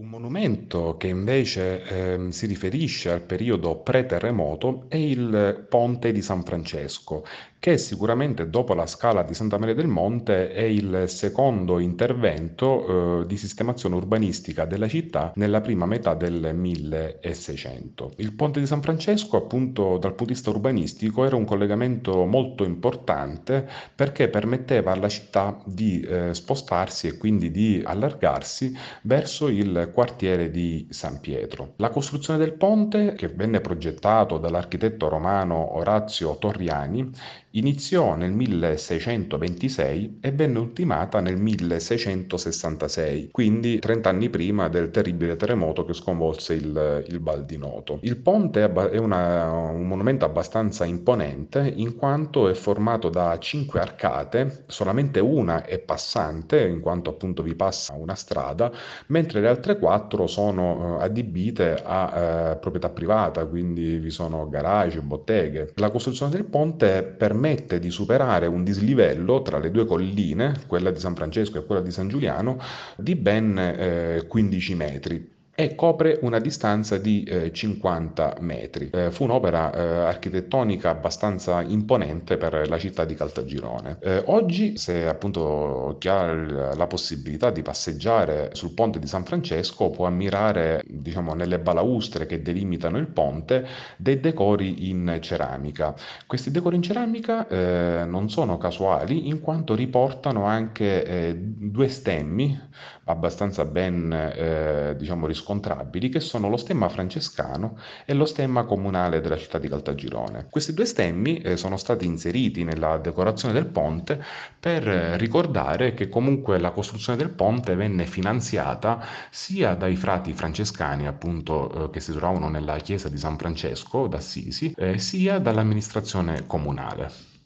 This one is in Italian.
Un monumento che invece ehm, si riferisce al periodo pre-terremoto è il Ponte di San Francesco, che sicuramente dopo la scala di Santa Maria del Monte è il secondo intervento eh, di sistemazione urbanistica della città nella prima metà del 1600. Il Ponte di San Francesco, appunto dal punto di vista urbanistico, era un collegamento molto importante perché permetteva alla città di eh, spostarsi e quindi di allargarsi verso il quartiere di San Pietro. La costruzione del ponte, che venne progettato dall'architetto romano Orazio Torriani, Iniziò nel 1626 e venne ultimata nel 1666, quindi 30 anni prima del terribile terremoto che sconvolse il, il Val di Noto. Il ponte è una, un monumento abbastanza imponente in quanto è formato da cinque arcate, solamente una è passante in quanto appunto vi passa una strada, mentre le altre quattro sono eh, adibite a eh, proprietà privata, quindi vi sono garage, botteghe. La costruzione del ponte permette permette di superare un dislivello tra le due colline, quella di San Francesco e quella di San Giuliano, di ben eh, 15 metri e copre una distanza di eh, 50 metri. Eh, fu un'opera eh, architettonica abbastanza imponente per la città di Caltagirone. Eh, oggi, se appunto chi ha la possibilità di passeggiare sul ponte di San Francesco, può ammirare, diciamo, nelle balaustre che delimitano il ponte, dei decori in ceramica. Questi decori in ceramica eh, non sono casuali in quanto riportano anche eh, due stemmi abbastanza ben, diciamo, riscontrati scontrabili che sono lo stemma francescano e lo stemma comunale della città di Caltagirone. Questi due stemmi eh, sono stati inseriti nella decorazione del ponte per eh, ricordare che comunque la costruzione del ponte venne finanziata sia dai frati francescani appunto eh, che si trovavano nella chiesa di San Francesco d'Assisi, eh, sia dall'amministrazione comunale.